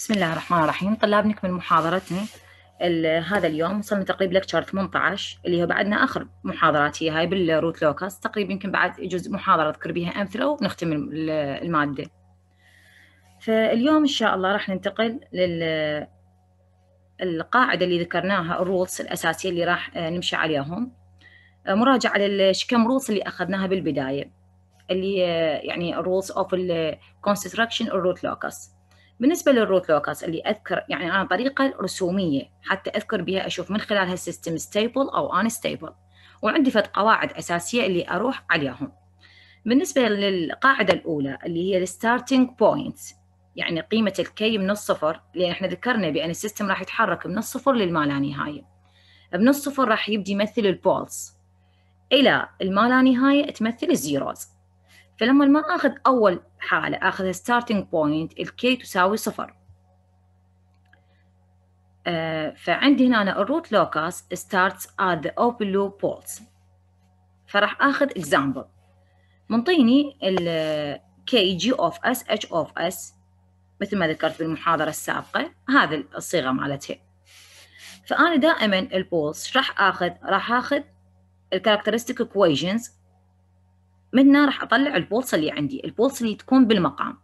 بسم الله الرحمن الرحيم طلاب نكمل محاضرتنا هذا اليوم وصلنا تقريبا لكتشر 18 اللي هو بعدنا اخر محاضرات هي هاي بالروت لوكاس تقريبا يمكن بعد جزء محاضره اذكر بها امثله ونختم الماده فاليوم ان شاء الله راح ننتقل لل القاعده اللي ذكرناها الرولز الاساسيه اللي راح آه، نمشي عليهم آه، مراجعه للشكم رولز اللي اخذناها بالبدايه اللي آه، يعني الرولز اوف الكونستراكشن الروت لوكاس بالنسبة للروت لوكاس اللي أذكر يعني أنا طريقة رسومية حتى أذكر بها أشوف من خلالها السيستم ستيبل أو ستيبل وعندي فت قواعد أساسية اللي أروح عليهم بالنسبة للقاعدة الأولى اللي هي الستارتنج بوينت يعني قيمة الكي من الصفر لأن احنا ذكرنا بأن السيستم راح يتحرك من الصفر للما نهاية من الصفر راح يبدي يمثل البولز إلى الما نهاية تمثل الزيروز فلما ما اخذ اول حاله اخذ ستارتنج بوينت الكي تساوي صفر آه فعندي هنا الروت لوكاس starts at the open loop poles فراح اخذ example منطيني ال KG of S H of S مثل ما ذكرت بالمحاضرة السابقة هذه الصيغة مالتها فأنا دائما البولز راح آخذ راح آخذ الكاركترستيك equations منها راح اطلع البولصه اللي عندي البولصه اللي تكون بالمقام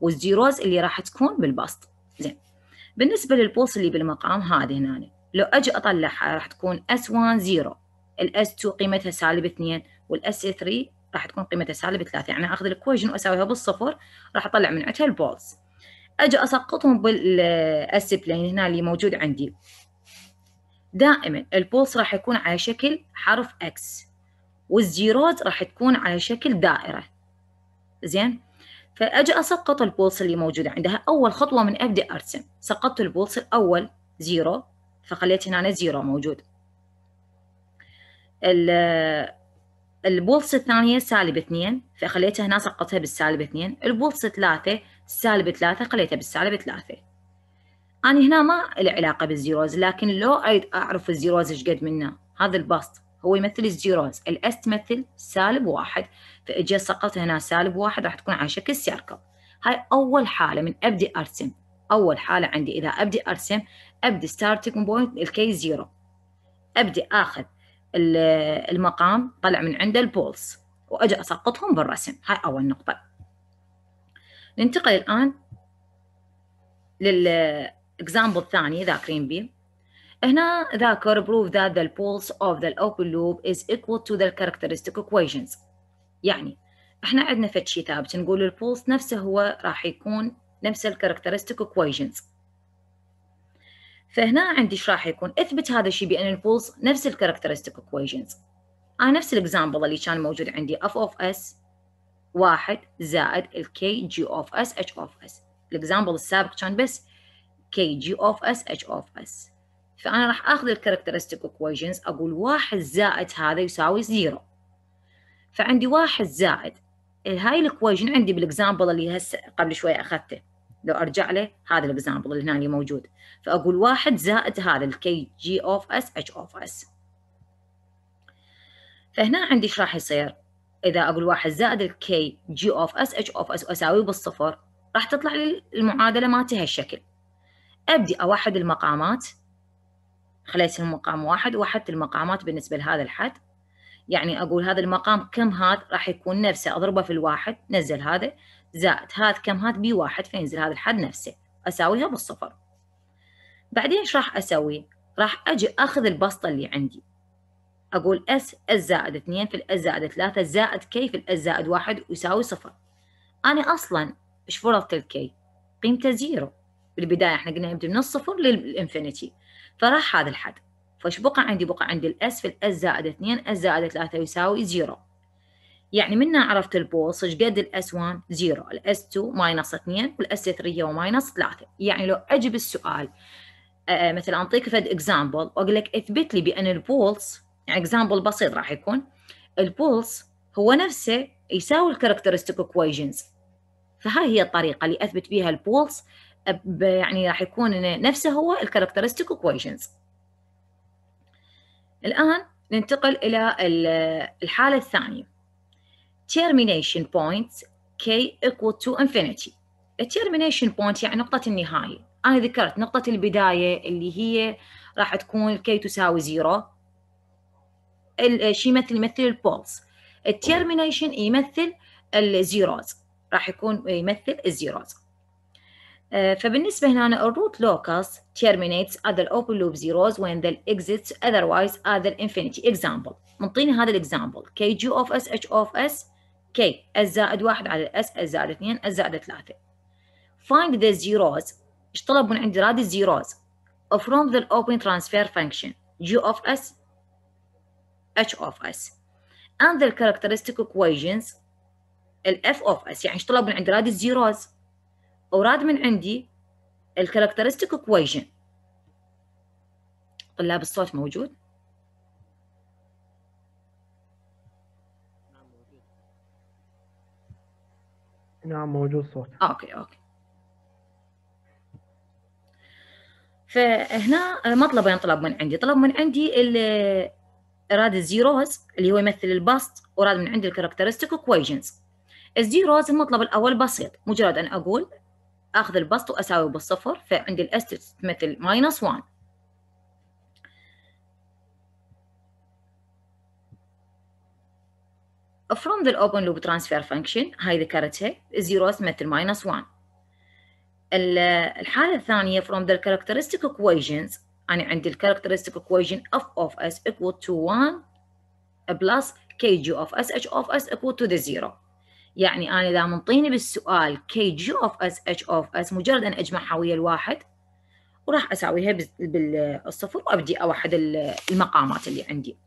والزيروز اللي راح تكون بالبسط زين بالنسبه للبولصه اللي بالمقام هذه هنا لو اجي اطلعها راح تكون S1 0 الاس 2 قيمتها سالب 2 والاس 3 راح تكون قيمتها سالب 3 يعني اخذ الاكويجن واساويها بالصفر راح اطلع من عندها البولز اجي اسقطهم بالاس بلين هنا اللي موجود عندي دائما البولز راح يكون على شكل حرف اكس والزيروز راح تكون على شكل دائرة زين فأجي أسقط البولس اللي موجودة عندها أول خطوة من أبدأ أرسم سقطت البولس الأول زيرو فخليت هنا زيرو موجود البولس الثانية سالب اثنين فخليتها هنا سقطتها بالسالب اثنين البولس ثلاثة سالب ثلاثة خليتها بالسالب ثلاثة أنا هنا ما العلاقه علاقة بالزيروز لكن لو أريد أعرف الزيروز إيش قد منه هذا البسط هو يمثل الزيروز الاس تمثل سالب واحد فاجي سقط هنا سالب واحد راح تكون على شكل سيركل هاي اول حاله من ابدي ارسم اول حاله عندي اذا ابدي ارسم ابدي ستارتنج بوينت الكي زيرو ابدي اخذ المقام طلع من عنده البولز واجي اسقطهم بالرسم هاي اول نقطه ننتقل الان للاكزامبل الثاني ذاكرين بيه هنا ذاكر prove that the pulse of the open loop is equal to the characteristic equations يعني احنا عندنا فد شيء ثابت نقول البولس نفسه هو راح يكون نفس الكاركترستيك equations فهنا عندي ايش راح يكون اثبت هذا الشيء بان البولس نفس الكاركترستيك equations انا نفس الاكزامبل اللي كان موجود عندي اف اوف اس واحد زائد الكي جي اوف اس اتش اوف اس الاكزامبل السابق كان بس كي جي اوف اس اتش اوف اس فانا راح اخذ الكاركترستيك equations اقول واحد زائد هذا يساوي زيرو فعندي واحد زائد هاي الايكويشن عندي بالاكزامبل اللي هسه قبل شوي اخذته لو ارجع له هذا الاكزامبل اللي هنا اللي موجود فاقول واحد زائد هذا الكي جي اوف اس اتش اوف اس فهنا عندي ايش راح يصير اذا اقول واحد زائد الكي جي اوف اس اتش اوف اس واساويه بالصفر راح تطلع لي المعادله مالتي هالشكل ابدي اوحد المقامات خليت المقام واحد وحدت المقامات بالنسبة لهذا الحد يعني أقول هذا المقام كم هات راح يكون نفسه أضربه في الواحد نزل هذا زائد هذا كم هات بي واحد فينزل هذا الحد نفسه أساويها بالصفر بعدين ايش راح أسوي راح أجي أخذ البسطة اللي عندي أقول اس اس زائد 2 في الاس زائد 3 زائد كي في الاس زائد 1 يساوي صفر أنا أصلا ايش فرضت الكي قيمته زيرو بالبداية احنا قلنا يبدأ من الصفر للإنفينيتي فراح هذا الحد فايش بقى عندي بقى عندي الاس في الاس زائد 2 اس زائد 3 يساوي 0 يعني منا عرفت البوص ايش قد الاس 1 0 الاس 2 ماينص 2 والاس 3 هو ماينص 3 يعني لو اجب السؤال آه, آه، مثلا اعطيك فد اكزامبل واقول لك اثبت لي بان البولس يعني اكزامبل بسيط راح يكون البولس هو نفسه يساوي الكاركترستيك اكويشنز فهاي هي الطريقه اللي اثبت بها البولس يعني راح يكون نفسه هو الكاركترستيك equations الآن ننتقل إلى الحالة الثانية termination point k equal to infinity termination بوينت يعني نقطة النهاية أنا ذكرت نقطة البداية اللي هي راح تكون k تساوي زيرو شي يمثل يمثل البولز الترمينيشن يمثل الزيروز راح يكون يمثل الزيروز فبالنسبة هنا root locus terminates at the open loop zeros when the exits otherwise at the infinity example منطيني هذا الاكزامبل k g of s h of s k s زائد واحد على s s زائد اثنين s زائد ثلاثة find the zeros ايش طلب من عندي راد الزيروز from the open transfer function g of s h of s and the characteristic equations ال f of s يعني ايش طلب من عندي راد الزيروز وراد من عندي الكاركترستيك equation طلاب الصوت موجود؟ نعم موجود صوت اوكي اوكي فهنا مطلبين طلب من عندي طلب من عندي اراد الزيروز اللي هو يمثل البسط اراد من عندي الكاركترستيك equations الزيروز المطلب الاول بسيط مجرد ان اقول اخذ البسط واساوي بالصفر فعندي الاس تمثل ماينس 1 from the open loop transfer function هاي ذكرتها زيرو تمثل ماينس 1 الحالة الثانية from the characteristic equations أنا عندي الكاركترستيك equation f of s equal to 1 plus kg of s h of s equal to the zero يعني انا اذا منطيني بالسؤال كي جي اوف اس اتش اوف اس مجرد ان اجمعها ويا الواحد وراح اساويها بالصفر وابدي اوحد المقامات اللي عندي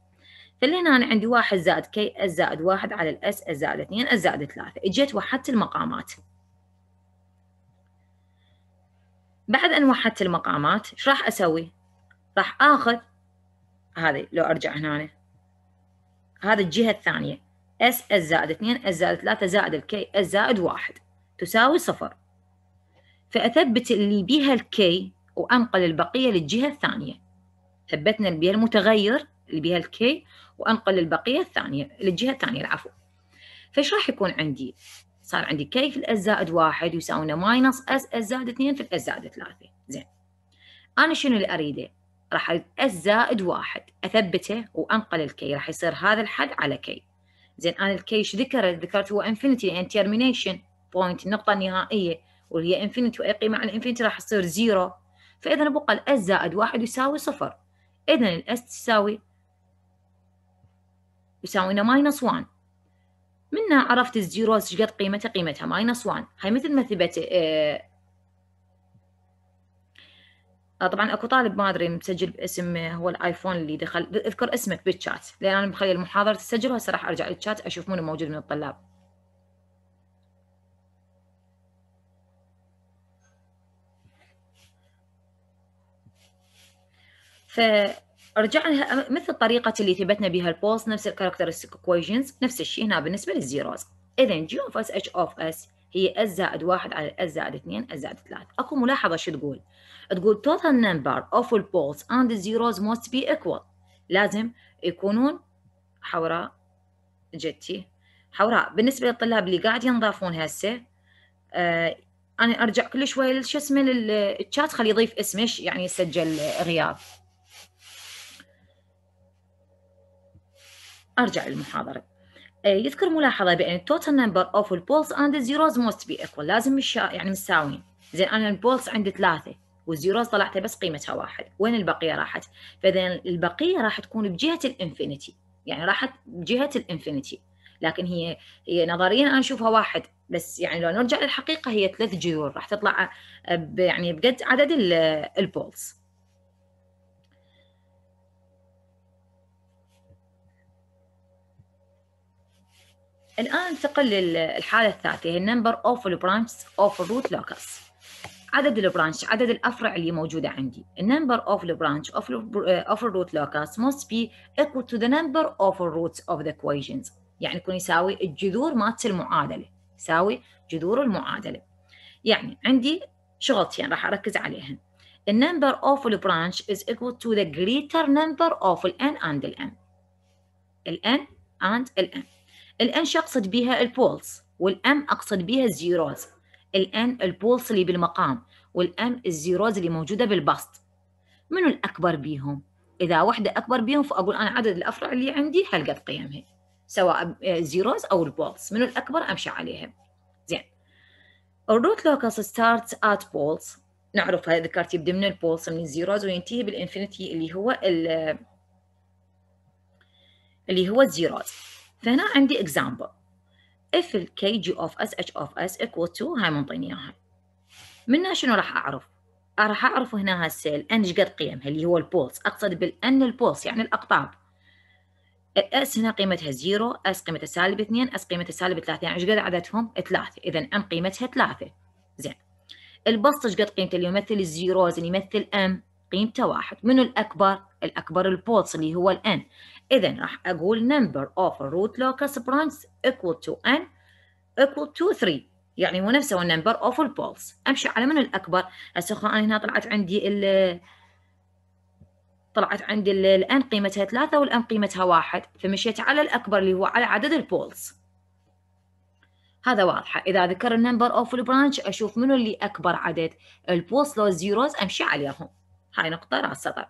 فلهنا انا عندي واحد زائد كي اس زائد واحد على الاس اس زائد اثنين اس زائد ثلاثة اجيت وحدت المقامات بعد ان وحدت المقامات ايش راح اسوي؟ راح اخذ هذه لو ارجع هنا هذه الجهه الثانيه اس اس زائد 2 اس زائد 3 زائد الكي اس زائد 1 تساوي صفر فأثبت اللي بيها الكي وأنقل البقية للجهة الثانية ثبتنا اللي بيها المتغير اللي بيها الكي وأنقل البقية الثانية للجهة الثانية العفو فايش راح يكون عندي؟ صار عندي كي في الاس زائد 1 يساوينا ماينص اس اس زائد 2 في الاس زائد 3 زين انا شنو اللي اريده؟ راح اريد اس زائد 1 اثبته وانقل الكي راح يصير هذا الحد على كي زين انا الكيش ذكرت ذكرت هو انفينيتي يعني تيرمينيشن بوينت النقطه النهائيه واللي هي انفينيتي واي قيمه على الانفينيتي راح تصير زيرو فاذا بقى الاس زائد واحد يساوي صفر اذا الاس تساوي يساوينا ماينس 1 منها عرفت الزيروز ايش قد قيمتها قيمتها ماينس 1 هاي مثل ما ثبت آه، آه، طبعا اكو طالب ما ادري مسجل باسم هو الايفون اللي دخل اذكر اسمك بالشات لان انا مخلي المحاضره تسجل وهسه راح ارجع للشات اشوف منو موجود من الطلاب فرجعنا مثل طريقة اللي ثبتنا بها البوست نفس الكاركترستيك كويجنز نفس الشيء هنا بالنسبة للزيروز إذا جي اوف اس اتش اوف اس هي S زائد واحد على S زائد اثنين S زائد ثلاثة اكو ملاحظة شو تقول تقول total number of the poles and the zeros must be equal لازم يكونون حوراء جتي حوراء بالنسبة للطلاب اللي قاعد ينضافون هسه آه انا ارجع كل شوي لشو اسمه للشات خلي يضيف اسمه يعني يسجل غياب ارجع للمحاضرة إيه، يذكر ملاحظه بان التوتال نمبر اوف البولز اند الزيروز موست بي ايكوال لازم مش يعني مساويين زين انا البولز عندي ثلاثه والزيروز طلعتها بس قيمتها واحد وين البقيه راحت فاذا البقيه راح تكون بجهه الانفينيتي يعني راحت بجهه الانفينيتي لكن هي هي نظريا انا اشوفها واحد بس يعني لو نرجع للحقيقه هي ثلاث جذور راح تطلع آه، يعني بقد عدد البولز الآن ننتقل للحالة الثالثة هي النمبر اوف البرانشز اوف الروت لوكس عدد البرانش عدد الافرع اللي موجوده عندي النمبر اوف البرانش اوف اوف الروت لوكس must be equal to the number of roots of the equations يعني يكون يساوي الجذور مالت المعادله يساوي جذور المعادله يعني عندي شغلتين راح اركز عليهن the number of the branch is equal to the greater number of the n and the m The n and the m الانش اقصد بها البولس والام اقصد بها الزيروز الان البولس اللي بالمقام والام الزيروز اللي موجوده بالبسط منو الاكبر بيهم اذا وحده اكبر بيهم فاقول انا عدد الافرع اللي عندي هالقد قيمها سواء الزيروز او البولس منو الاكبر امشي عليها زين الروت لوكس ستارت ات بولس نعرف هذا الكارت يبدا من البولس من الزيروز وينتهي بالانفينيتي اللي هو اللي هو الزيروز فهنا عندي example if ال kg of s h of s equal to هاي منطيني اياها منها شنو راح اعرف؟ راح اعرف هنا هالسيل n ايش قد قيمها اللي هو البولس اقصد بالان البولس يعني الاقطاب الاس هنا قيمتها زيرو اس قيمتها سالب اثنين اس قيمتها سالب ثلاثة يعني ايش قد عددهم ثلاثة اذا ان قيمتها ثلاثة زين البسط ايش قد قيمته اللي يمثل الزيروز اللي يمثل ام قيمته واحد منو الاكبر؟ الاكبر البولس اللي هو الان إذا راح أقول number of root locus branches equal to n equal to 3 يعني هو نفسه number of poles أمشي على من الأكبر هسه أنا هنا طلعت عندي ال طلعت عندي الان قيمتها ثلاثة والان قيمتها واحد فمشيت على الأكبر اللي هو على عدد البولز هذا واضحة إذا ذكر number of branch أشوف منو اللي أكبر عدد البولز لو zeros أمشي عليهم هاي نقطة راس سطر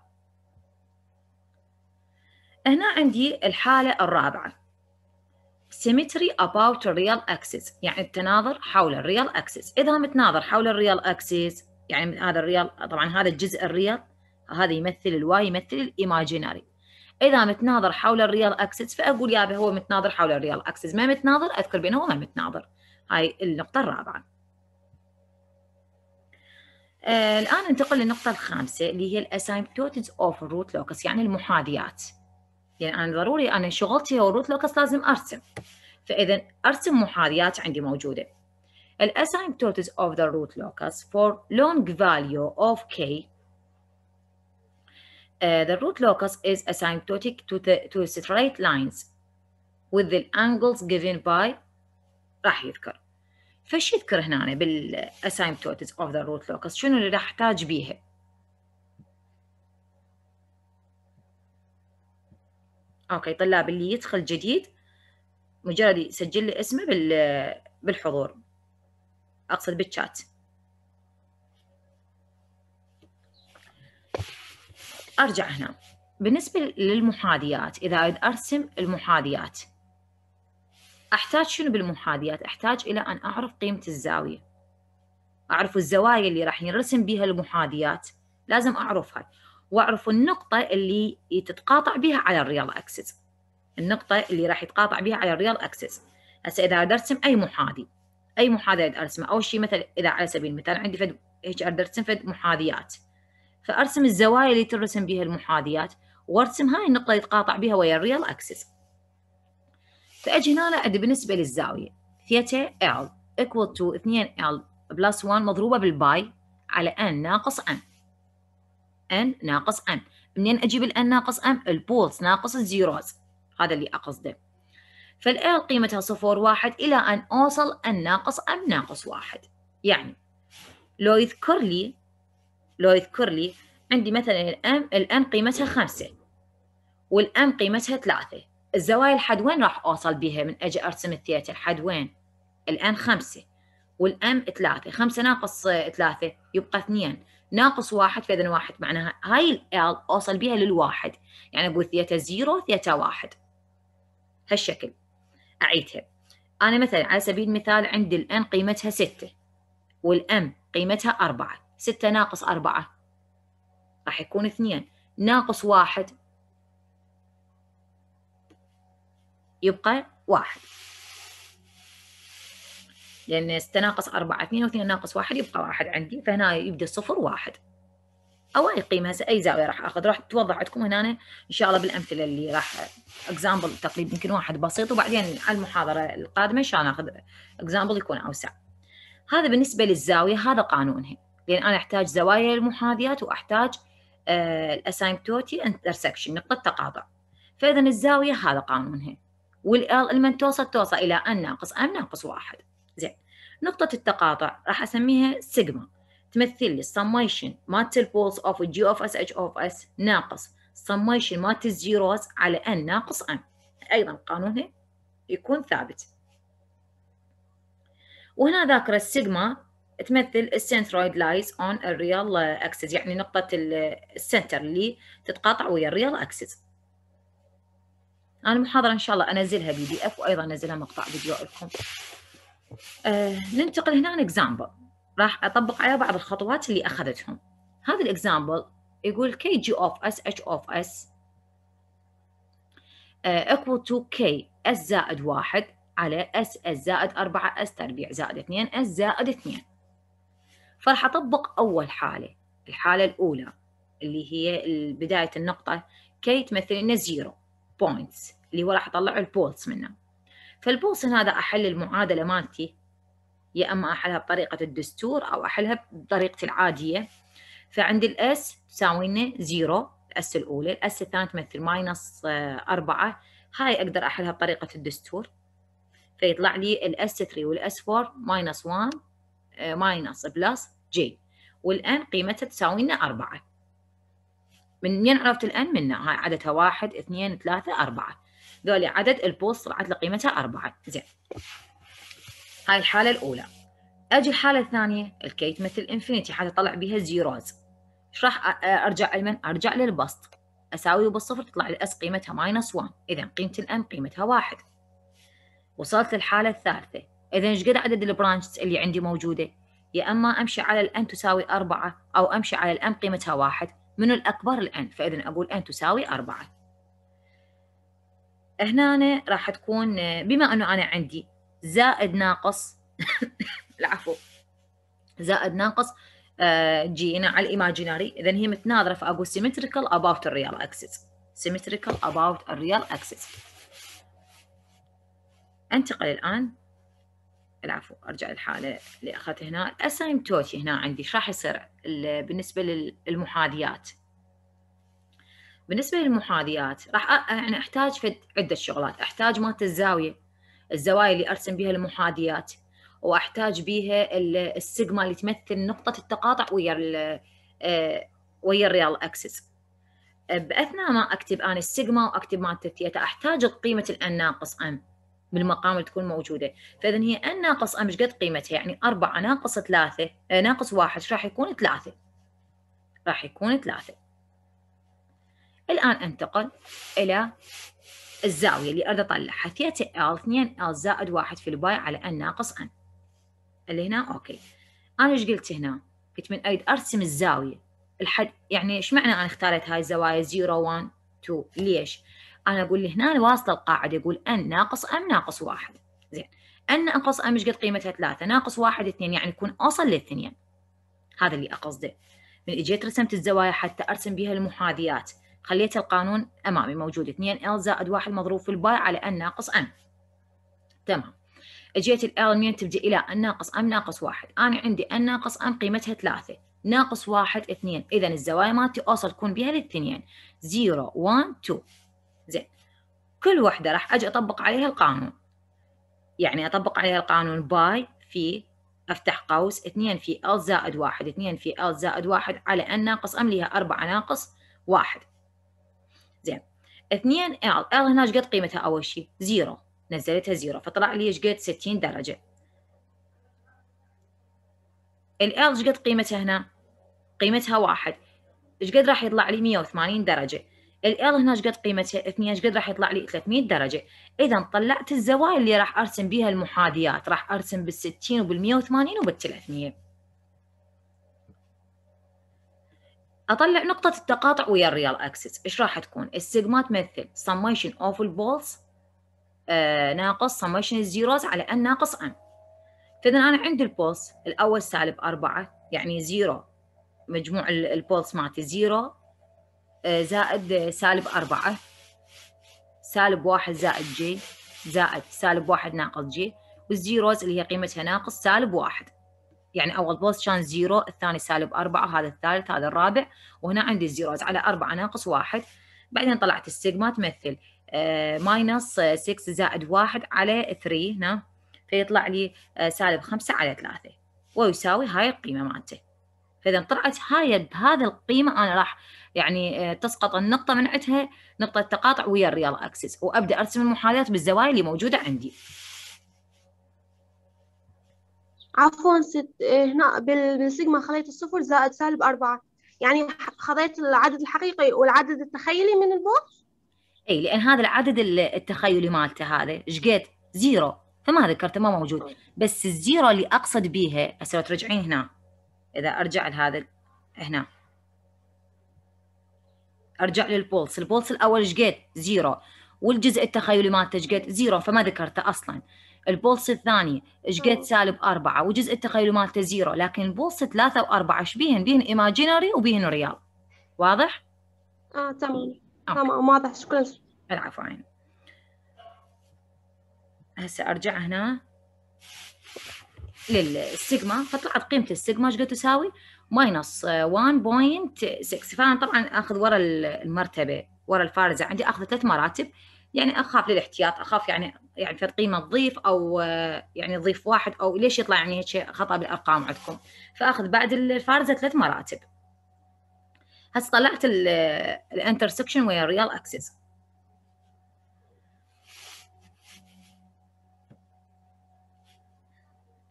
هنا عندي الحالة الرابعة symmetry about real axis يعني التناظر حول الريال axis إذا متناظر حول الريال axis يعني هذا الريال طبعا هذا الجزء الريال هذا يمثل الواي يمثل الايماجيناري إذا متناظر حول الريال axis فأقول يابا هو متناظر حول الريال axis ما متناظر أذكر بأنه هو ما متناظر هاي النقطة الرابعة آه، الآن ننتقل للنقطة الخامسة اللي هي الاسايمبتوتز اوف روت لوكس يعني المحاذيات يعني ضروري أنا شغلتي هو روت لوكس لازم أرسم فإذا أرسم محاذيات عندي موجودة ال توتس اوف of the root locus for long value of k Uh, the root locus is asymptotic to the to straight lines with the angles given by راح يذكر فش يذكر هنا بالاسايمتوتس اوف ذا روت لوكس شنو اللي راح احتاج بيها اوكي طلاب اللي يدخل جديد مجرد يسجل لي اسمه بال بالحضور اقصد بالشات ارجع هنا بالنسبة للمحاذيات إذا أريد أرسم المحاذيات أحتاج شنو بالمحاذيات؟ أحتاج إلى أن أعرف قيمة الزاوية أعرف الزوايا اللي راح نرسم بها المحاذيات لازم أعرفها واعرفوا النقطة اللي تتقاطع بها على الريال أكسس النقطة اللي راح يتقاطع بها على الريال أكسس هسه إذا أرسم أي محاذي أي محاذي أرسمه أول شيء مثلا إذا على سبيل المثال عندي فد هيك أرسم فد محاذيات فأرسم الزوايا اللي ترسم بها المحاذيات وارسم هاي النقطة اللي يتقاطع بها ويا الريال أكسس فأجي هنا عندي بالنسبة للزاوية ثيتا L equal to 2L بلس 1 مضروبة بالباي على N ناقص N ان ناقص ام منين اجيب الان ناقص ام البولز ناقص الزيروز هذا اللي اقصده فال قيمتها صفر واحد الى ان اوصل ان ناقص ام ناقص واحد يعني لو يذكر لي لو يذكر لي عندي مثلا الام الان قيمتها خمسة والام قيمتها ثلاثة الزوايا الحد وين راح اوصل بها من اجي ارسم الثيتا الحد وين الان خمسة والام ثلاثة خمسة ناقص ثلاثة يبقى اثنين ناقص واحد فإذا واحد معناها هاي ال أوصل بها للواحد يعني أقول ثيتا زيرو ثيتا واحد هالشكل أعيدها أنا مثلا على سبيل المثال عندي الان قيمتها ستة والأم قيمتها أربعة ستة ناقص أربعة راح يكون اثنين ناقص واحد يبقى واحد لأن ناقص أربعة اثنين واثنين ناقص واحد يبقى واحد عندي فهنا يبدأ صفر واحد أو أي قيمة أي زاوية راح آخذ راح توضح عندكم هنا إن شاء الله بالأمثلة اللي راح اكزامبل تقريبا يمكن واحد بسيط وبعدين على المحاضرة القادمة إن شاء الله ناخذ اكزامبل يكون أوسع هذا بالنسبة للزاوية هذا قانونها لأن أنا أحتاج زوايا المحاذيات وأحتاج الأسايمتوتي آه، انترسكشن نقطة تقاطع فإذا الزاوية هذا قانونها والال من توصل توصل إلى أن ناقص أم ناقص واحد زين نقطة التقاطع راح أسميها سيجما تمثل لي summation مالت البولز اوف جي اوف اس اتش اوف اس ناقص summation مالت الزيروز على ان ناقص ان ايضا قانونها يكون ثابت وهنا ذاكرة السيجما تمثل السنترويد لايز اون الريال اكسس يعني نقطة السنتر اللي تتقاطع ويا الريال اكسس انا المحاضرة ان شاء الله انزلها بي دي اف وايضا انزلها مقطع فيديو لكم آه، ننتقل هنا اكزامبل راح اطبق على بعض الخطوات اللي اخذتهم هذا الاكزامبل يقول كي جي اوف اس اتش اوف اس equal to k s زائد واحد على s s زائد أربعة s تربيع زائد اثنين s زائد اثنين فراح أطبق أول حالة الحالة الأولى اللي هي بداية النقطة k تمثل لنا زيرو بوينتس اللي هو راح أطلع البولتس منه فالبوصن هذا أحل المعادلة مالتي يا أما أحلها بطريقة الدستور أو أحلها بطريقتي العادية فعند الأس تساوي لنا زيرو الأس الأولى الأس الثانية تمثل ماينس آه، أربعة هاي أقدر أحلها بطريقة الدستور فيطلع لي الأس 3 والأس 4 ماينس 1 ماينس بلس جي والان قيمتها تساوي لنا 4 من منين عرفت الان؟ من هاي عددها 1 2 3 4 ذولي عدد البوست طلعت له قيمتها أربعة زين هاي الحالة الأولى أجي الحالة الثانية الكيت مثل انفينيتي حتى أطلع بيها زيروز إيش راح أرجع لمن؟ أرجع للبسط أساوي بالصفر تطلع الأس قيمتها ماينس 1 إذا قيمة الأم قيمتها واحد وصلت للحالة الثالثة إذا إيش قد عدد البرانشز اللي عندي موجودة؟ يا اما امشي على الان تساوي أربعة او امشي على الان قيمتها واحد من الاكبر الان فاذا اقول ان تساوي أربعة هنا راح تكون بما انه انا عندي زائد ناقص العفو زائد ناقص آه، جينا على الايماجيناري اذا هي متناظره فاقول سيمتريكال اباوت الريال اكسس سيمتريكال اباوت الريال اكسس انتقل الان العفو ارجع للحاله اللي اخذت هنا الاسايمتوتي هنا عندي ايش راح يصير بالنسبه للمحاذيات بالنسبه للمحاذيات راح يعني احتاج في عده شغلات احتاج مالت الزاويه الزوايا اللي ارسم بها المحاذيات واحتاج بيها السيجما اللي تمثل نقطه التقاطع ويا آه، ويا الريال اكسس أه، باثناء ما اكتب انا السيجما واكتب مالت الثيتا احتاج قيمه الان ناقص ام بالمقام اللي تكون موجوده فاذا هي ان ناقص ام قد قيمتها يعني 4 ناقص 3 آه، ناقص 1 راح يكون 3 راح يكون 3 الآن أنتقل إلى الزاوية اللي أريد أطلعها ثيتا L 2 L زائد 1 في الباي على N ناقص N اللي هنا أوكي أنا إيش قلت هنا؟ قلت من أريد أرسم الزاوية الحد يعني إيش معنى أنا اختارت هاي الزوايا 0 1 2 ليش؟ أنا أقول لي هنا واصلة القاعدة يقول N ناقص M ناقص 1 زين N ناقص M إيش قد قيمتها 3 ناقص 1 2 يعني يكون أوصل للثنين هذا اللي أقصده من اجيت رسمت الزوايا حتى ارسم بها المحاذيات خليت القانون امامي موجود 2 ال زائد 1 مضروب في الباي على ان ناقص ام تمام اجيت ال منين تبدي الى ان ناقص ام ناقص 1 انا عندي ان ناقص ام قيمتها 3 ناقص 1 2 اذا الزوايا مالتي اوصل تكون بها للثنين 0 1 2 زين كل وحده راح اجي اطبق عليها القانون يعني اطبق عليها القانون باي في افتح قوس 2 في ال زائد 1 2 في ال زائد 1 على ان ناقص ام ليها 4 ناقص 1 اثنين ال ال هنا ايش قد قيمتها اول شيء زيرو نزلتها زيرو فطلع لي ايش قد 60 درجه ال ايش قد قيمتها هنا قيمتها واحد ايش قد راح يطلع لي 180 درجه ال ال هنا ايش قد قيمتها اثنين ايش قد راح يطلع لي 300 درجه اذا طلعت الزوايا اللي راح ارسم بها المحاذيات راح ارسم بال60 وبال180 وبال300 اطلع نقطه التقاطع ويا الريال اكسس ايش راح تكون السيجما تمثل سميشن اوف البولز ناقص سميشن الزيروز على ان ناقص ان فاذا انا عندي البولز الاول سالب أربعة يعني زيرو مجموع البولز مالتي زيرو آه، زائد سالب أربعة سالب واحد زائد جي زائد سالب واحد ناقص جي والزيروز اللي هي قيمتها ناقص سالب واحد يعني اول بوست كان زيرو الثاني سالب أربعة هذا الثالث هذا الرابع وهنا عندي الزيروز على أربعة ناقص واحد بعدين طلعت السيجما تمثل ماينس آه، 6 زائد واحد على 3 هنا فيطلع لي آه، سالب خمسة على ثلاثة ويساوي هاي القيمة مالته فإذا طلعت هاي بهذا القيمة أنا راح يعني آه، تسقط النقطة من عندها نقطة تقاطع ويا الريال أكسس وأبدأ أرسم المحاذاة بالزوايا اللي موجودة عندي عفوا ست إيه، هنا بالسيجما خلية الصفر زائد سالب أربعة يعني خذيت العدد الحقيقي والعدد التخيلي من البوكس اي لان هذا العدد التخيلي مالته هذا قد زيرو فما ذكرته ما موجود بس الزيرو اللي اقصد بيها هسه لو ترجعين هنا اذا ارجع لهذا هنا ارجع للبولس البولس الاول قد زيرو والجزء التخيلي مالته قد زيرو فما ذكرته اصلا البولس الثانية ايش قد سالب أربعة وجزء التخيل مالته زيرو لكن البولس ثلاثة وأربعة ايش بيهن؟ بيهن إيماجينري وبيهن ريال واضح؟ اه تمام تمام واضح شكرا العفو عين هسه أرجع هنا للسيجما فطلعت قيمة السيجما ايش قد تساوي؟ ماينس 1.6 آه، فأنا طبعا آخذ ورا المرتبة ورا الفارزة عندي آخذ ثلاث مراتب يعني اخاف للاحتياط اخاف يعني يعني في القيمه تضيف او آه، يعني تضيف واحد او ليش يطلع يعني هيك خطا بالارقام عندكم فاخذ بعد الفارزه ثلاث مراتب هسه طلعت آه، الانترسكشن ويا الريال اكسس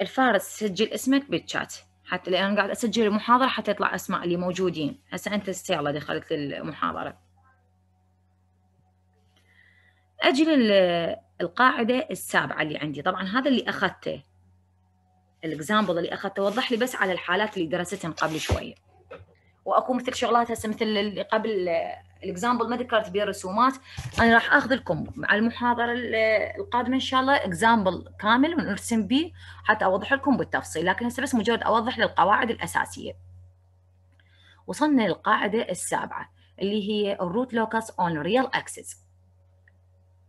الفارس سجل اسمك بالشات حتى لان قاعد اسجل المحاضره حتى يطلع اسماء اللي موجودين هسه انت يلا دخلت المحاضره اجي للقاعده السابعة اللي عندي طبعا هذا اللي أخذته الإكزامبل اللي أخذته وضح لي بس على الحالات اللي درستهم قبل شوية واكو مثل شغلات هسه مثل اللي قبل الاكزامبل ما ذكرت بيه الرسومات انا راح اخذ لكم على المحاضره القادمه ان شاء الله اكزامبل كامل ونرسم به حتى اوضح لكم بالتفصيل لكن هسه بس مجرد اوضح للقواعد الاساسيه وصلنا للقاعده السابعه اللي هي الروت لوكس اون ريال اكسس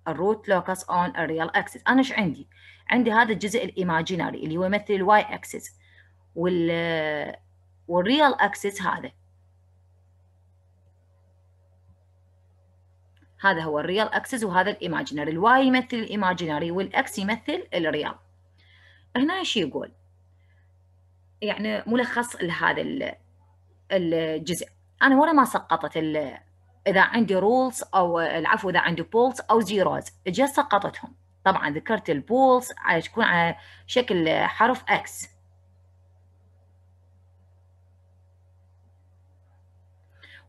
الروت لوكس اون الريال اكسس انا ايش عندي عندي هذا الجزء الايماجيناري اللي هو يمثل الواي اكسس وال والريال اكسس هذا هذا هو الريال اكسس وهذا الايماجيناري الواي يمثل الايماجيناري والاكس يمثل الريال هنا ايش يقول يعني ملخص لهذا الجزء انا ورا ما سقطت اذا عندي رولز او العفو اذا عندي بولز او زيروز جت سقطتهم طبعا ذكرت البولز تكون على شكل حرف اكس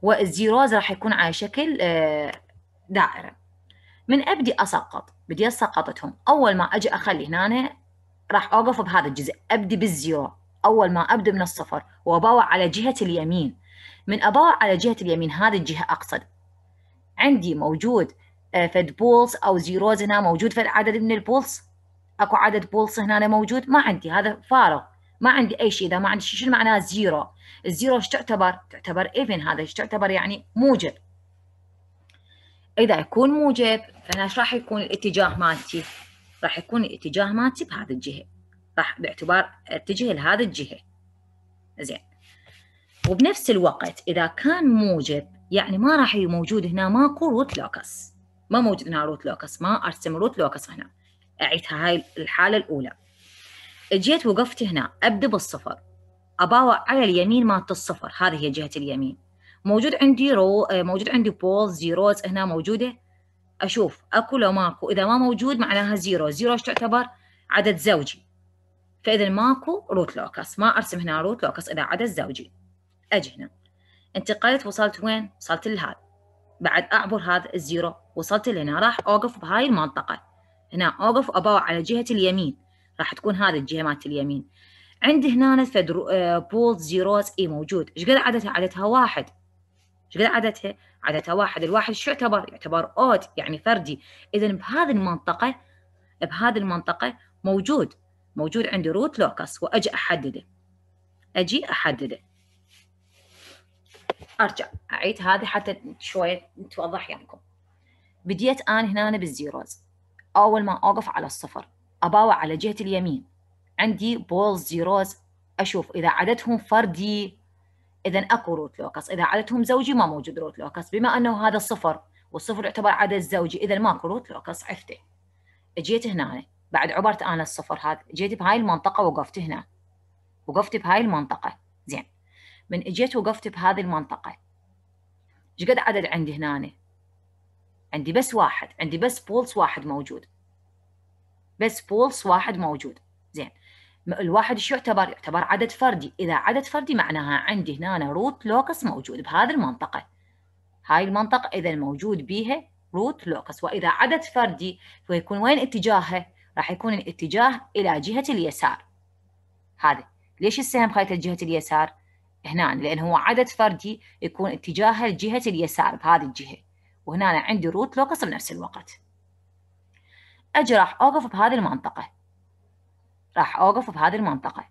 والزيروز راح يكون على شكل آه، دائره من ابدي اسقط بدي اسقطتهم اول ما اجي اخلي هنا راح اوقف بهذا الجزء ابدي بالزيرو اول ما ابدا من الصفر وباوع على جهه اليمين من أباع على جهة اليمين هذه الجهة أقصد عندي موجود آه، فد بولز أو زيروز هنا موجود فد عدد من البولز اكو عدد بولز هنا موجود ما عندي هذا فارغ ما عندي اي شيء اذا ما عندي شيء شنو معناه زيرو الزيرو ايش تعتبر تعتبر ايفن هذا ايش تعتبر يعني موجب اذا يكون موجب فانا ايش راح يكون الاتجاه مالتي راح يكون الاتجاه مالتي بهذه الجهه راح باعتبار اتجه لهذه الجهه زين وبنفس الوقت إذا كان موجب يعني ما راح موجود هنا ماكو روت لوكس ما موجود هنا روت لوكس ما أرسم روت لوكس هنا أعيدها هاي الحالة الأولى جيت وقفت هنا أبدأ بالصفر أباوع على اليمين مالت الصفر هذه هي جهة اليمين موجود عندي رو آه، موجود عندي بولز زيروز هنا موجودة أشوف أكو لو ماكو إذا ما موجود معناها زيرو زيرو تعتبر عدد زوجي فإذا ماكو روت لوكس ما أرسم هنا روت لوكس إذا عدد زوجي أجي هنا انتقلت وصلت وين؟ وصلت لهذا بعد أعبر هذا الزيرو وصلت لهنا راح أوقف بهاي المنطقة هنا أوقف أباوع على جهة اليمين راح تكون هذه الجهة مالت اليمين عندي هنا فد آه، بول زيروز اي موجود ايش قد عددها عددها واحد ايش قد عددها عددها واحد الواحد شو يعتبر يعتبر اوت يعني فردي اذا بهذه المنطقه بهذه المنطقه موجود موجود عندي روت لوكس واجي احدده اجي احدده ارجع اعيد هذه حتى شويه توضح يمكم بديت انا هنا بالزيروز اول ما اوقف على الصفر اباوع على جهه اليمين عندي بول زيروز اشوف اذا عددهم فردي اذا اكو روت لوكس اذا عددهم زوجي ما موجود روت لوكس بما انه هذا الصفر والصفر يعتبر عدد زوجي اذا ماكو روت لوكس عفته جيت هنا بعد عبرت انا الصفر هذا جيت بهاي المنطقه وقفت هنا وقفت بهاي المنطقه زين من اجيت وقفت بهذه المنطقه ايش قد عدد عندي هنا عندي بس واحد عندي بس بولس واحد موجود بس بولس واحد موجود زين الواحد شو يعتبر يعتبر عدد فردي اذا عدد فردي معناها عندي هنا روت لوكس موجود بهذه المنطقه هاي المنطقه اذا موجود بيها روت لوكس واذا عدد فردي فيكون وين اتجاهه راح يكون الاتجاه الى جهه اليسار هذا ليش السهم خايته جهه اليسار هنا لان هو عدد فردي يكون اتجاهه لجهه اليسار بهذه الجهه وهنا أنا عندي روت لوكس بنفس الوقت اجي راح اوقف بهذه المنطقه راح اوقف بهذه المنطقه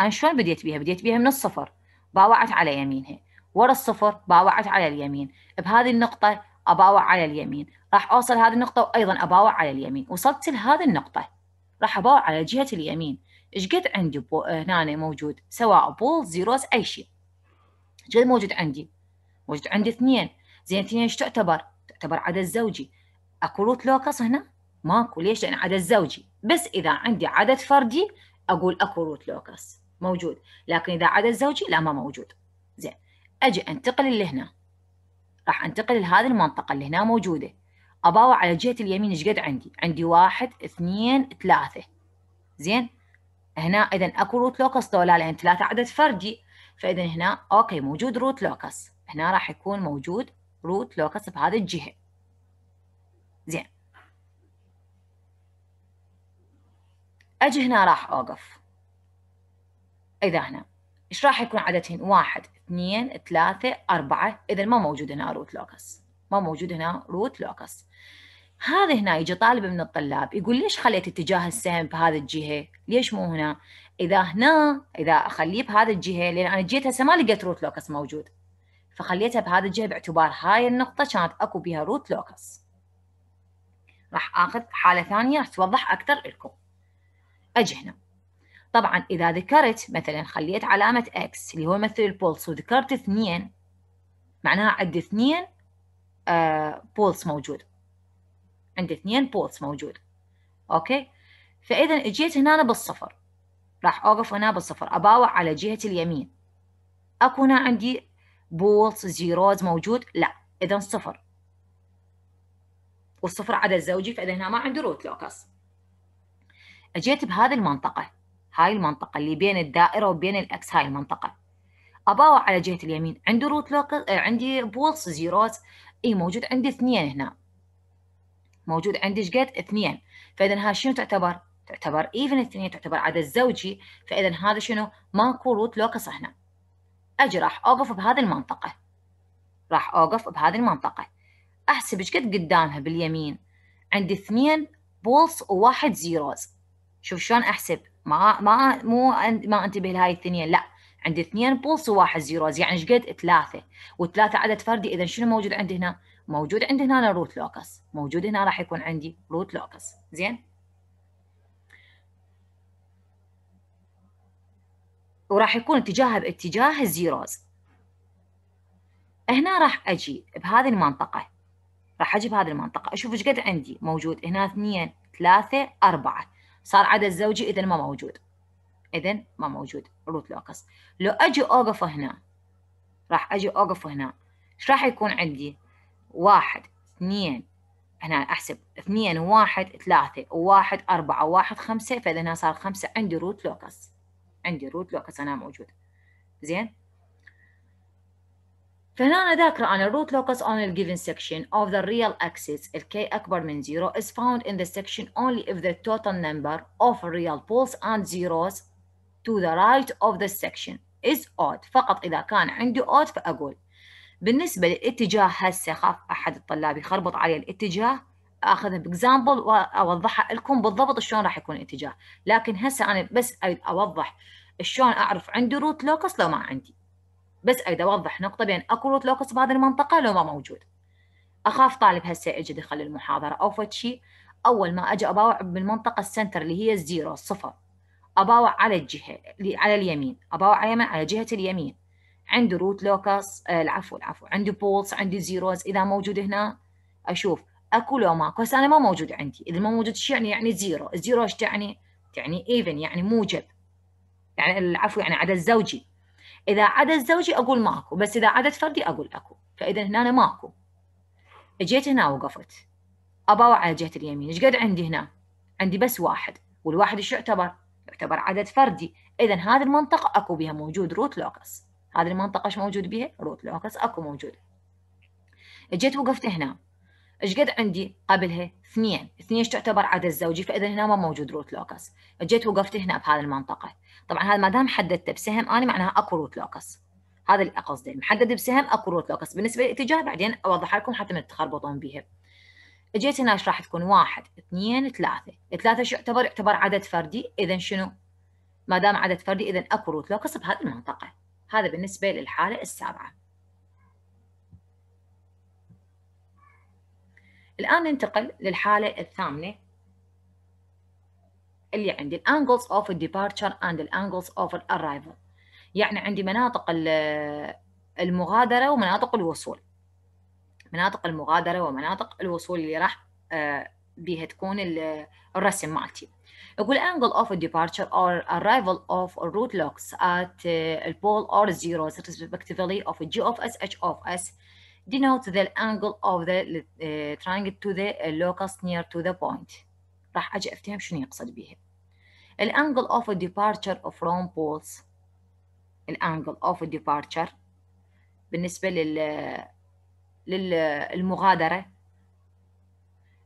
انا شلون بديت بيها بديت بيها من الصفر باوعت على يمينها ورا الصفر باوعت على اليمين بهذه النقطه اباوع على اليمين راح اوصل هذه النقطه وايضا اباوع على اليمين وصلت لهذه النقطه راح اباوع على جهه اليمين ايش قد عندي بو... هنا موجود سواء بول زيروز اي شيء ايش قد موجود عندي موجود عندي اثنين زين اثنين ايش تعتبر تعتبر عدد زوجي اكو روت لوكس هنا ماكو ليش لان عدد زوجي بس اذا عندي عدد فردي اقول اكو روت لوكس موجود لكن اذا عدد زوجي لا ما موجود زين اجي انتقل لهنا راح انتقل لهذه المنطقه اللي هنا موجوده اباوع على جهه اليمين ايش قد عندي عندي واحد اثنين ثلاثه زين هنا اذا اكو روت لوكس دولا لان ثلاثة عدد فردي فاذا هنا اوكي موجود روت لوكس هنا راح يكون موجود روت لوكس بهذه الجهه زين اجي هنا راح اوقف اذا هنا ايش راح يكون عددهن واحد اثنين ثلاثة أربعة إذا ما موجود هنا روت لوكس ما موجود هنا روت لوكس هذا هنا يجي طالب من الطلاب يقول ليش خليت اتجاه السهم بهذا الجهه؟ ليش مو هنا؟ اذا هنا اذا اخليه بهذا الجهه لان انا جيت هسه ما لقيت روت لوكس موجود فخليتها بهذا الجهه باعتبار هاي النقطه كانت اكو بها روت لوكس راح اخذ حاله ثانيه راح توضح اكثر لكم اجي هنا طبعا اذا ذكرت مثلا خليت علامه اكس اللي هو يمثل البولس وذكرت اثنين معناها عندي اثنين آه بولس موجود عندي اثنين بولز موجود أوكي فإذا اجيت هنا بالصفر راح أوقف هنا بالصفر أباوع على جهة اليمين أكو هنا عندي بولز زيروز موجود لا إذا صفر والصفر عدد زوجي فإذا هنا ما عندي روت لوكس اجيت بهذه المنطقة هاي المنطقة اللي بين الدائرة وبين الإكس هاي المنطقة أباوع على جهة اليمين عندي روت لوكس عندي بولز زيروز إي موجود عندي اثنين هنا موجود عندي قد اثنين فاذا ها شنو تعتبر؟ تعتبر ايفن اثنين تعتبر عدد زوجي فاذا هذا شنو؟ ماكو روت لوكس هنا اجي راح اوقف بهذه المنطقه راح اوقف بهذه المنطقه احسب قد قدامها باليمين عندي اثنين بولس وواحد زيروز شوف شلون احسب ما ما مو ما انتبه لهاي الثنية لا عندي اثنين بولس وواحد زيروز يعني ايش قد ثلاثه والثلاثه عدد فردي اذا شنو موجود عندي هنا؟ موجود عندي هنا روت لوكس موجود هنا راح يكون عندي روت لوكس زين وراح يكون اتجاهها باتجاه الزيروز هنا راح اجي بهذه المنطقه راح اجي بهذه المنطقه اشوف ايش قد عندي موجود هنا اثنين ثلاثه اربعه صار عدد زوجي اذا ما موجود اذا ما موجود روت لوكس لو اجي اوقف هنا راح اجي اوقف هنا ايش راح يكون عندي واحد اثنين هنا أحسب اثنين وواحد ثلاثة وواحد أربعة وواحد خمسة فإذا هنا صار خمسة عندي روت لوكس عندي روت لوكس أنا موجود زين فهنا أنا ذاكرة أنا الروت لوكس on the given section of the real axis الكي أكبر من zero is found in the section only if the total number of real poles and zeros to the right of the section is odd فقط إذا كان عندي odd فأقول بالنسبه للاتجاه هسه خاف احد الطلاب يخربط علي الاتجاه اخذها باكزامبل واوضحها لكم بالضبط شلون راح يكون الاتجاه لكن هسه انا بس اريد اوضح شلون اعرف عندي روت لوكس لو ما عندي بس اريد اوضح نقطه بين اكو روت لوكس بهذه المنطقه لو ما موجود اخاف طالب هسه اجى دخل المحاضره او فد شيء اول ما اجي اباوع بالمنطقه السنتر اللي هي الزيرو الصفر اباوع على الجهه على اليمين اباوع على اليمين على جهه اليمين عنده روت لوكس آه، العفو العفو عنده بولز عنده زيروز اذا موجود هنا اشوف اكو لو ماكو هسه انا ما موجود عندي اذا ما موجود شو يعني يعني زيرو زيرو ايش تعني؟ تعني ايفن يعني موجب يعني العفو يعني عدد زوجي اذا عدد زوجي اقول ماكو بس اذا عدد فردي اقول اكو فاذا هنا أنا ماكو اجيت هنا وقفت اباوع على جهه اليمين ايش قد عندي هنا؟ عندي بس واحد والواحد ايش يعتبر؟ يعتبر عدد فردي اذا هذه المنطقه اكو بها موجود روت لوكس هذه المنطقة ايش موجود بها؟ روت لوكس اكو موجود اجيت وقفت هنا ايش قد عندي قبلها؟ اثنين، اثنين ايش تعتبر عدد زوجي فاذا هنا ما موجود روت لوكس، اجيت وقفت هنا بهذه المنطقة، طبعا هذا ما دام حددته بسهم انا معناها اكو روت لوكس، هذا اللي قصدي محدد بسهم اكو روت لوكس، بالنسبة للاتجاه بعدين اوضحها لكم حتى ما تتخربطون بها. اجيت هنا ايش راح تكون؟ واحد، اثنين، ثلاثة، ثلاثة شو يعتبر؟ يعتبر عدد فردي، اذا شنو؟ ما دام عدد فردي اذا اكو روت لوكس بهذه المنطقة. هذا بالنسبة للحالة السابعة الآن ننتقل للحالة الثامنة اللي عندي الـ angles of departure and the angles of arrival يعني عندي مناطق المغادرة ومناطق الوصول مناطق المغادرة ومناطق الوصول اللي راح آه، بيها تكون الرسم مالتي يقول angle of departure or arrival of root locks at uh, pole or zeros respectively of g of s h of s denotes the angle of the uh, triangle to the locus near to the point راح اجي افتهم شنو يقصد بيها angle of departure from poles angle of departure بالنسبه لل للمغادره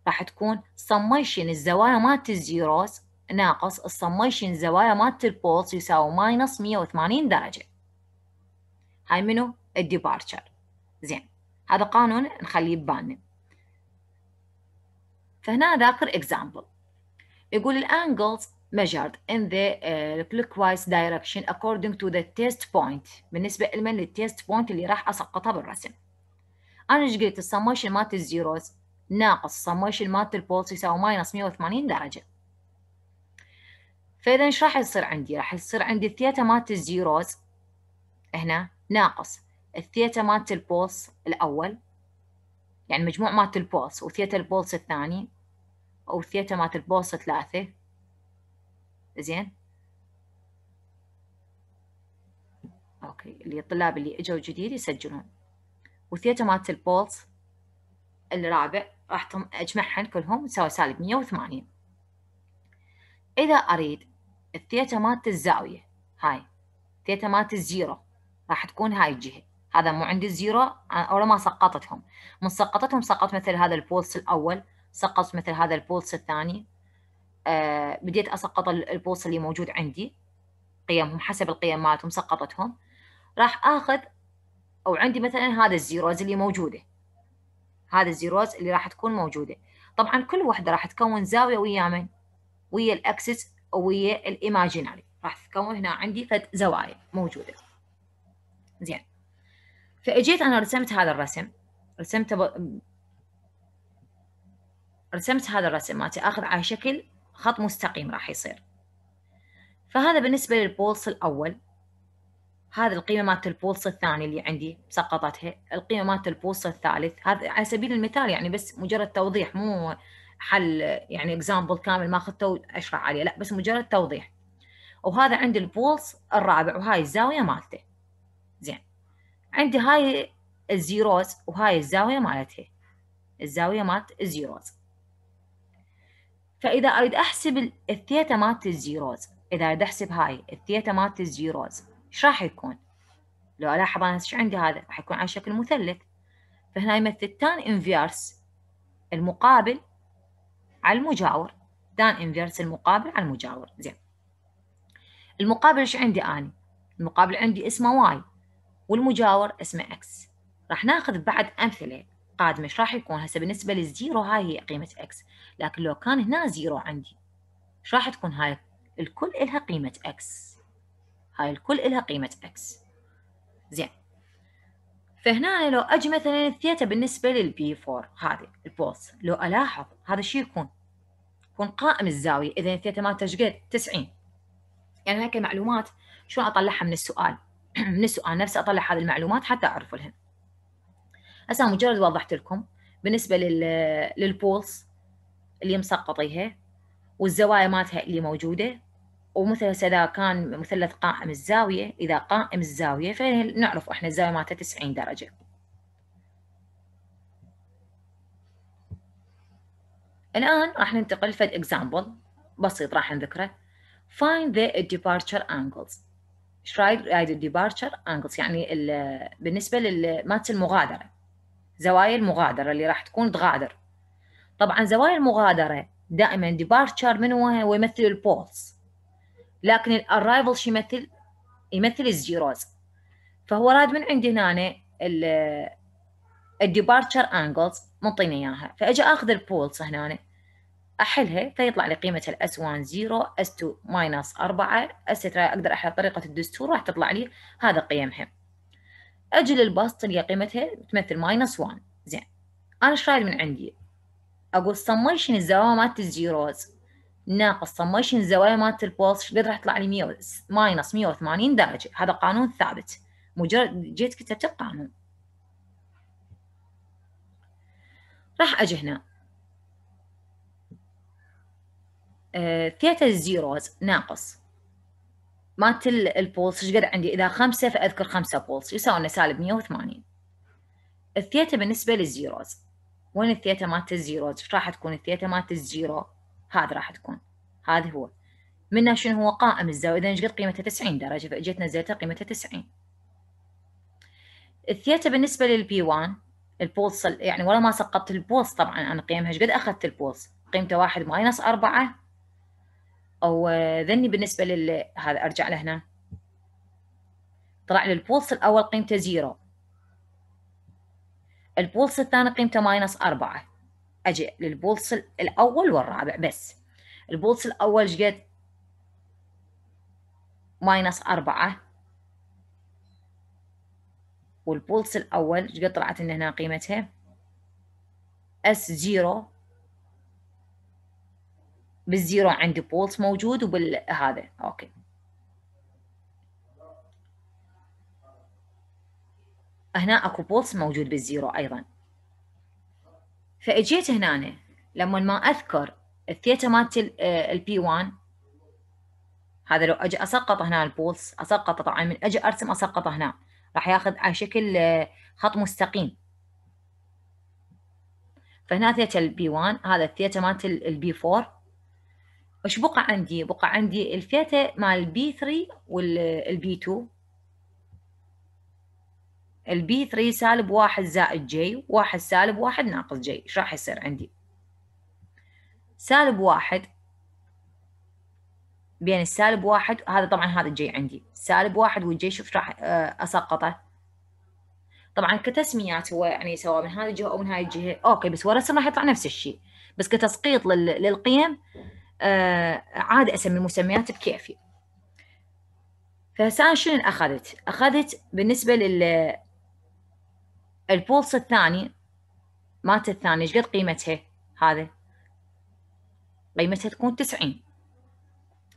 راح تكون سميشن الزوايا مالت الزيروز ناقص السميشن زوايا مالت البولز يساوي ماينس 180 درجة هاي منو الديبارتشر زين هذا قانون نخليه ببالنا فهنا ذاكر example يقول الانجلز measured in the uh, clockwise direction according to the test point بالنسبة لمن للتيست بوينت اللي راح أسقطها بالرسم أنا ايش قلت السميشن مالت الزيروز ناقص سمويشن مالت البولس يساوي ماينس 180 درجة فإذا ايش راح يصير عندي؟ راح يصير عندي الثيتا مالت الزيروز هنا ناقص الثيتا مالت البولس الأول يعني مجموع مالت البولس وثيتا البولس الثاني أو ثيتا مالت البولس ثلاثة زين أوكي اللي الطلاب اللي إجوا جديد يسجلون وثيتا مالت البولس الرابع راح أجمعهم كلهم سوى سالب 180 إذا أريد الثيتا مالت الزاوية هاي الثيتا مالت الزيرو راح تكون هاي الجهة هذا مو عندي الزيرو أنا ما سقطتهم من سقطتهم سقط مثل هذا البولس الأول سقط مثل هذا البولس الثاني آه بديت أسقط البولس اللي موجود عندي قيمهم حسب القيم مالتهم سقطتهم راح آخذ أو عندي مثلا هذا الزيروز اللي موجوده هذا الزيروز اللي راح تكون موجوده طبعا كل وحده راح تكون زاويه ويا من ويا الاكسس ويا الايماجيناري راح تكون هنا عندي فد زوايا موجوده زين فاجيت انا رسمت هذا الرسم رسمته ب... رسمت هذا الرسم مالتي اخذ على شكل خط مستقيم راح يصير فهذا بالنسبه للبولس الاول هذا القيمة مالت البولس الثاني اللي عندي سقطتها القيمة مالت البولس الثالث هذا على سبيل المثال يعني بس مجرد توضيح مو حل يعني اكزامبل كامل ما اخذته اشرح عليه لا بس مجرد توضيح وهذا عندي البولص الرابع وهاي الزاوية مالته زين عندي هاي الزيروز وهاي الزاوية مالتها الزاوية مالت الزيروز فإذا أريد أحسب الثيتا مالت الزيروز إذا أريد أحسب هاي الثيتا مالت الزيروز ايش راح يكون؟ لو الاحظ انا ايش عندي هذا راح يكون على شكل مثلث فهنا يمثل تان انفيرس المقابل على المجاور تان انفيرس المقابل على المجاور زين المقابل ايش عندي اني؟ المقابل عندي اسمه واي والمجاور اسمه اكس راح ناخذ بعد امثله قادمه ايش راح يكون هسه بالنسبه للزيرو هاي هي قيمه اكس لكن لو كان هنا زيرو عندي ايش راح تكون هاي الكل إلها قيمه اكس هاي الكل إلها قيمة X زين فهنا لو أجي مثلا الثيتا بالنسبة للبي 4 هذه البولس لو ألاحظ هذا الشيء يكون يكون قائم الزاوية إذا الثيتا ما تشقد 90 يعني هيك المعلومات شلون أطلعها من السؤال من السؤال نفسه أطلع هذه المعلومات حتى أعرف لهن هسه مجرد وضحت لكم بالنسبة لل للبولس اللي مسقطيها والزوايا مالتها اللي موجودة ومثلث إذا كان مثلث قائم الزاوية إذا قائم الزاوية فنعرف إحنا الزاوية مالته 90 درجة الآن راح ننتقل فد إكزامبل بسيط راح نذكره find the departure angles ايش رايد الديبارتشر انجلز يعني بالنسبه للمات المغادره زوايا المغادره اللي راح تكون تغادر طبعا زوايا المغادره دائما ديبارتشر من هو يمثل البولز لكن الارايفل شو يمثل؟ يمثل الزيروز فهو راد من عندي هنا الديبارتشر انجلز منطيني اياها فاجي اخذ البولس هنا احلها فيطلع لي قيمه الاس 1 0 اس 2 ماينس 4 اس 3 اقدر احل طريقه الدستور راح تطلع لي هذا قيمها اجي للبسط اللي قيمتها تمثل ماينس 1 زين انا ايش رايد من عندي؟ اقول سميشن الزوامات مالت الزيروز ناقص سميشن زوايا مالت البولس شقد راح يطلع لي 100 ماينس 180 درجه هذا قانون ثابت مجرد جيت كتبت القانون راح اجي هنا آه، ثيتا الزيروز ناقص مالت البولس شقد عندي اذا خمسه فاذكر خمسه بولس يساوي سالب 180 الثيتا بالنسبه للزيروز وين الثيتا مالت الزيروز؟ راح تكون الثيتا مالت الزيرو هذا راح تكون هذا هو منها شنو هو قائم الزاوية إذا ايش قد قيمتها 90 درجة فاجيت نزلتها قيمته 90 الثيتا بالنسبة للبي 1 البولس يعني ولا ما سقطت البولس طبعا أنا قيمها ايش قد أخذت البولس قيمته واحد ماينس أربعة أو آه، ذني بالنسبة لل هذا أرجع لهنا طلع لي البولس الأول قيمته زيرو البولس الثاني قيمته ماينس أربعة اجي للبولس الاول والرابع بس البولس الاول شقد ماينس أربعة والبولس الأول شقد طلعت لنا هنا قيمتها اس زيرو بالزيرو عندي بولس موجود وبالهذا اوكي هنا اكو بولس موجود بالزيرو ايضا فاجيت هنا لما ما اذكر الثيتا مالتي البي 1 آه، هذا لو اجي اسقط هنا البولس اسقط طبعا من اجي ارسم اسقط هنا راح ياخذ على شكل آه، خط مستقيم فهنا ثيتا البي 1 هذا الثيتا مالت البي 4 ايش بقى عندي؟ بقى عندي الثيتا مال البي 3 والبي 2 البي 3 سالب 1 زائد جي 1 سالب 1 ناقص جي ايش راح يصير عندي سالب 1 بين السالب 1 هذا طبعا هذا الجي عندي سالب 1 والجي شوف راح آه، اسقطه طبعا كتسميات هو يعني سواء من هذه الجهه او من هذه الجهه اوكي بس ورسم راح يطلع نفس الشيء بس كتسقيط للقيم آه، عاد اسمي المسميات بكيفي فهسان شنو اخذت؟ اخذت بالنسبه لل البولس الثاني مات الثاني ايش قد قيمتها هذا قيمتها تكون 90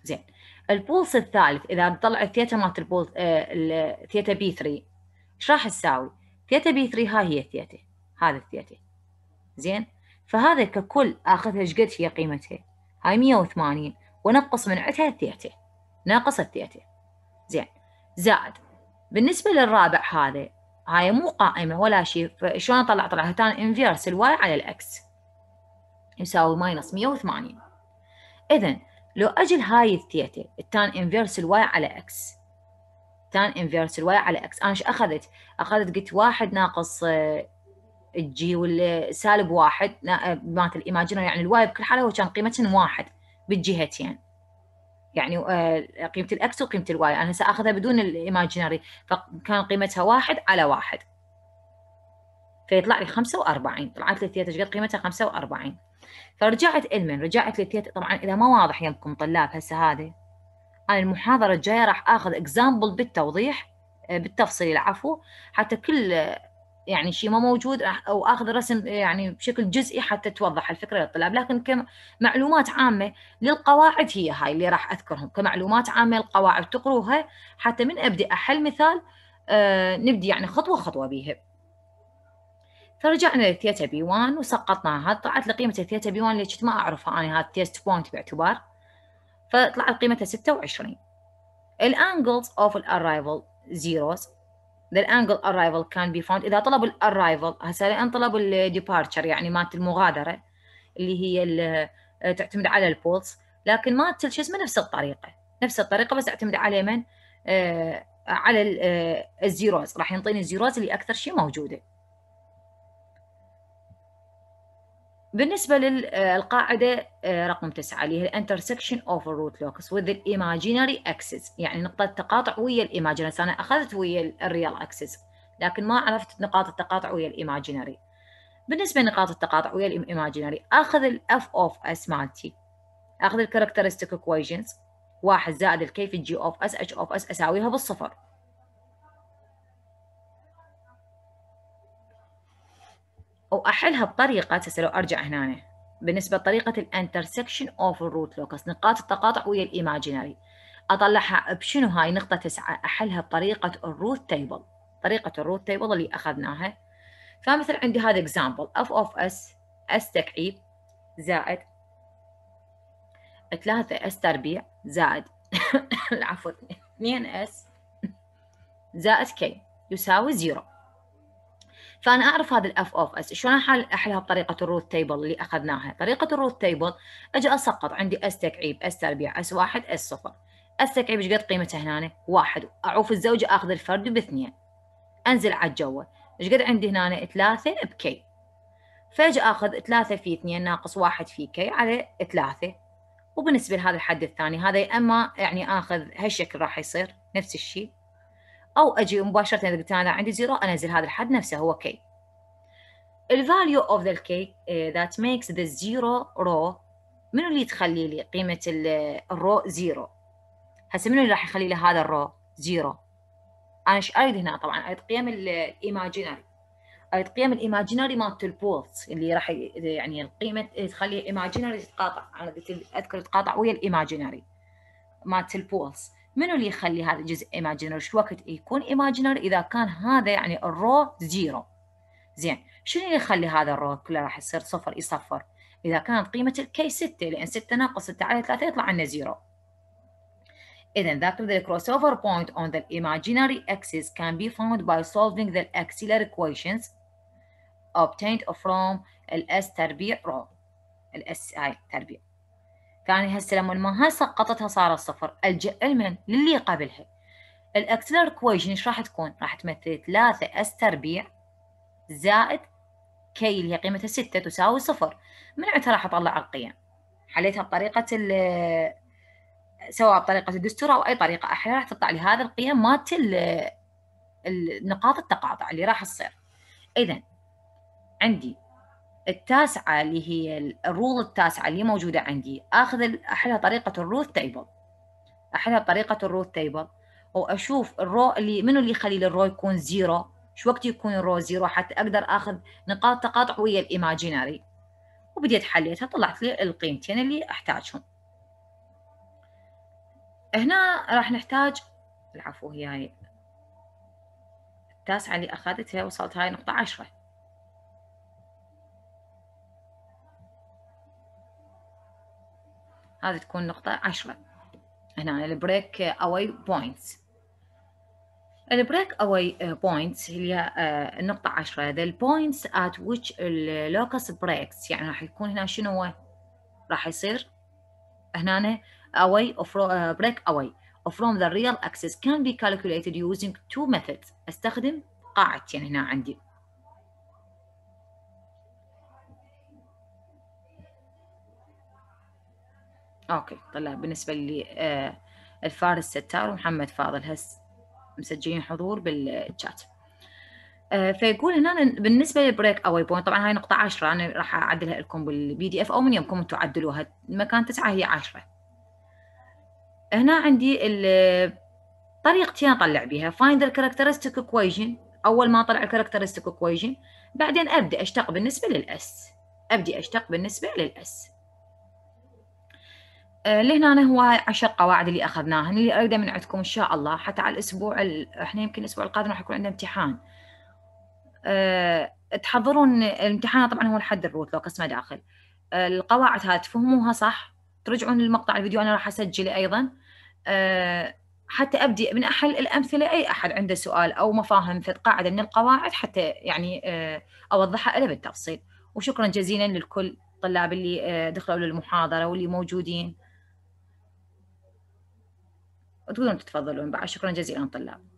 زين البولس الثالث اذا طلع الثيتا مالت البولس آه، الثيتا بي 3 ايش راح تساوي؟ ثيتا بي 3 هاي هي الثيتا هذا الثيتا زين فهذا ككل اخذها ايش قد هي قيمتها؟ هاي 180 ونقص من عتها الثيتا ناقص الثيتا زين زائد بالنسبه للرابع هذا هاي مو قائمة ولا شيء فشلون اطلع طلع تان انفيرس الواي على الاكس يساوي ماينس 180 اذا لو اجل هاي الثيتا التان انفيرس الواي على اكس تان انفيرس الواي على اكس انا ايش اخذت؟ اخذت قلت واحد ناقص الجي آه، والسالب واحد مالت الايماجينر يعني الواي بكل حاله هو كان قيمته واحد بالجهتين يعني آه، قيمه الاكس وقيمه الواي انا ساخذها بدون الايماجينري فكان قيمتها واحد على واحد فيطلع لي 45 طلعت لي الثيتا قد قيمتها 45 فرجعت المن رجعت للثيتا طبعا اذا ما واضح يمكم طلاب هسه هذه انا المحاضره الجايه راح اخذ اكزامبل بالتوضيح آه، بالتفصيل العفو حتى كل يعني شيء ما موجود او اخذ رسم يعني بشكل جزئي حتى توضح الفكره للطلاب لكن كمعلومات عامه للقواعد هي هاي اللي راح اذكرهم كمعلومات عامه القواعد تقروها حتى من ابدا احل مثال آه نبدي يعني خطوه خطوه بيها فرجعنا للثيتا بي 1 وسقطناها طلعت لقيمه الثيتا بي 1 اللي كنت ما اعرفها انا هذا تيست بوينت باعتبار فطلعت قيمتها 26 الانجلز اوف الارايفل زيروز the angle arrival can be found اذا طلبوا الأرايفل هسه لان طلبوا الديبارتشر يعني مالت المغادره اللي هي اللي آه، تعتمد على البولس لكن مالت شو اسمه نفس الطريقه نفس الطريقه بس اعتمد على من آه، على آه، الزيروز راح ينطيني الزيروز اللي اكثر شيء موجوده بالنسبة للقاعدة آه، آه، رقم تسعة اللي هي intersection of root locus with the imaginary axis يعني نقطة تقاطع ويا الايماجينري أنا أخذت ويا الريال اكسس لكن ما عرفت نقاط التقاطع ويا الايماجينري بالنسبة لنقاط التقاطع ويا الايماجينري أخذ f of s مالتي أخذ الكاركترستيك equations واحد زائد الكيف g of s h of s أساويها بالصفر واحلها بطريقه هسه لو ارجع هنا بالنسبه لطريقه الانترسكشن اوف الروت لوكس نقاط التقاطع ويا الايماجينري اطلعها بشنو هاي نقطه تسعه احلها بطريقه الروت تيبل طريقه الروت تيبل اللي اخذناها فمثل عندي هذا اكزامبل اف اوف اس اس تكعيب زائد ثلاثة اس تربيع زائد العفو 2 اس زائد كي يساوي زيرو فانا اعرف هذا الاف اوف اس شلون احل احلها بطريقه الروت تيبل اللي اخذناها طريقه الروت تيبل اجي اسقط عندي اس تكعيب اس تربيع اس واحد اس صفر اس تكعيب ايش قد قيمته هنا واحد اعوف الزوجه اخذ الفرد باثنين انزل على الجو ايش قد عندي هنا ثلاثه بكي فاجي اخذ ثلاثه في اثنين ناقص واحد في كي على ثلاثه وبالنسبه لهذا الحد الثاني هذا يا اما يعني اخذ هالشكل راح يصير نفس الشيء او اجي مباشره اذا قلت انا عندي زيرو انزل هذا الحد نفسه هو كي الفاليو اوف ذا كي ذات ميكس ذا زيرو رو منو اللي تخلي لي قيمه الرو زيرو آه، هسه منو اللي راح يخلي لي هذا الرو زيرو انا ايش اريد هنا طبعا اريد قيم الايماجينري آه، اريد قيم الايماجينري مالت البولز اللي راح آه، يعني القيمه تخلي الايماجينري تتقاطع انا قلت اذكر تقاطع ويا الايماجينري مالت البولز منو اللي يخلي هذا الجزء ايماجينري؟ شو وقت يكون ايماجينري؟ اذا كان هذا يعني الرو زيرو زين شنو اللي يخلي هذا الرو كله راح يصير صفر يصفر اذا كانت قيمه الكي 6 لان 6 ناقص 6 على 3 يطلع عندنا زيرو اذا ذاك ذا كروس اوفر بوينت اون ذا ايماجينري اكسس كان بي فاوند باي سولفينج ذا axillary equations obtained فروم الاس تربيع رو الاس اي تربيع ثاني هسه لما ما سقطتها صارت صفر الجا لمن للي قبلها الاكسلر كويشن ايش راح تكون راح تمثل 3 اس تربيع زائد كي اللي هي قيمتها 6 تساوي صفر من عندها راح اطلع القيم حليتها بطريقه سواء بطريقه الدستور او اي طريقه احيانا راح تطلع لي هذا القيم مالت نقاط التقاطع اللي راح تصير اذا عندي التاسعة اللي هي الروض التاسعة اللي موجودة عندي أخذ أحلها طريقة الروث تيبل أحلها طريقة الروث تيبل وأشوف الرو اللي منو اللي يخلي الرو يكون زيرو شو وقت يكون الرو زيرو حتى أقدر أخذ نقاط تقاطع ويا الإيماجيناري وبديت حليتها طلعت لي القيمتين اللي أحتاجهم هنا راح نحتاج العفو هي هاي التاسعة اللي أخذتها وصلت هاي نقطة عشرة هذه تكون نقطة عشرة هنا البريك أواي بوينتس البريك أواي بوينتس هي النقطة آه، عشرة the points at which locus breaks يعني راح يكون هنا شنو هو راح يصير هنا away of آه، break away from the real axis can be calculated using two methods استخدم قاعدتين يعني هنا عندي اوكي طلع بالنسبه لي آه، الفارس ستار ومحمد فاضل هس مسجلين حضور بالشات آه، فيقول هنا بالنسبه للبريك اوي بوينت طبعا هاي نقطه 10 انا راح اعدلها لكم بالبي دي اف او من يومكم انتم تعدلوها مكان تسعه هي 10 هنا عندي طريقتين اطلع بيها فايند الكاركترستيك اكويجن اول ما اطلع الكاركترستيك اكويجن بعدين ابدا اشتق بالنسبه للاس ابدي اشتق بالنسبه للاس آه، لهنا أنا هو عشر قواعد اللي أخذناها اللي اريده من عندكم ان شاء الله حتى على الاسبوع ال... احنا يمكن الاسبوع القادم راح يكون عندنا امتحان أه... تحضرون الامتحان طبعا هو الحد الروت لو قسمه داخل أه... القواعد هاي تفهموها صح ترجعون للمقطع الفيديو انا راح اسجله ايضا أه... حتى ابدي من احل الامثله اي احد عنده سؤال او مفاهيم في القاعدة من القواعد حتى يعني آه، اوضحها له بالتفصيل وشكرا جزيلا للكل الطلاب اللي آه، دخلوا للمحاضره واللي موجودين تقدرون تتفضلون بعد شكرا جزيلا طلاب